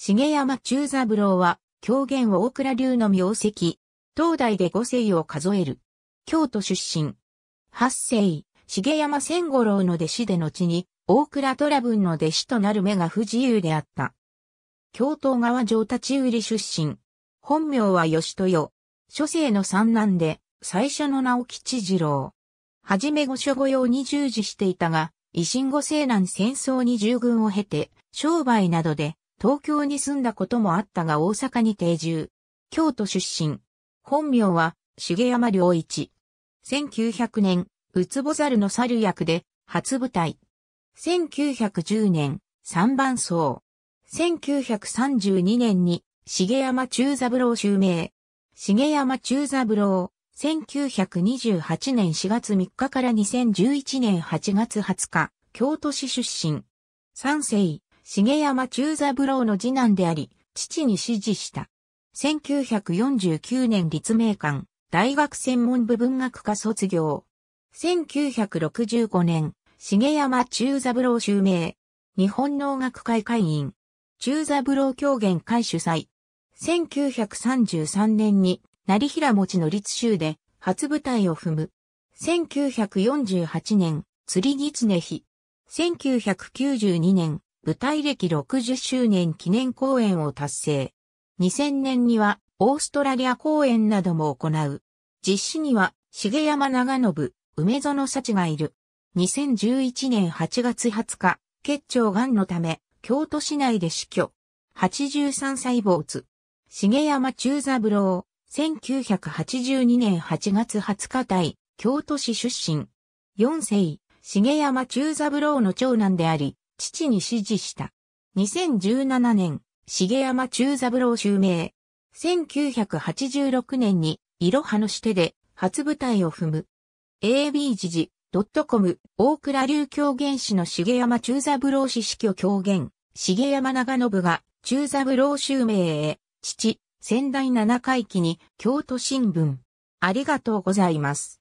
重山中三郎は、狂言大倉流の名跡。東大で五世を数える。京都出身。八世、重山千五郎の弟子で後に、大倉虎文の弟子となる目が不自由であった。京都川城立売出身。本名は吉豊。諸世の三男で、最初の直吉次郎。はじめ御所御用に従事していたが、維新後世南戦争に従軍を経て、商売などで東京に住んだこともあったが大阪に定住。京都出身。本名は、重山良一。1900年、うつぼ猿の猿役で、初舞台。1910年、三番層。1932年に、重山中三郎襲名。重山中三郎、1928年4月3日から2011年8月20日、京都市出身。三世、重山中三郎の次男であり、父に指示した。1949年立命館、大学専門部文学科卒業。1965年、重山中三郎襲名。日本農学会会員。中三郎狂言会主催。1933年に、成平餅の立州で、初舞台を踏む。1948年、釣り狐日。1992年、舞台歴60周年記念公演を達成。2000年にはオーストラリア公演なども行う。実施には重山長信、梅園幸がいる。2011年8月20日、結腸癌のため、京都市内で死去。83歳坊主。重山中三郎、1982年8月20日対、京都市出身。4世、重山中三郎の長男であり、父に指示した。2017年、重山中三郎襲名。1986年に、いろはのしてで、初舞台を踏む。AB 時事、ドットコム、大倉流狂言師の重山中三郎氏死去狂言、重山長信が、中三郎襲名へ、父、仙台七回期に、京都新聞。ありがとうございます。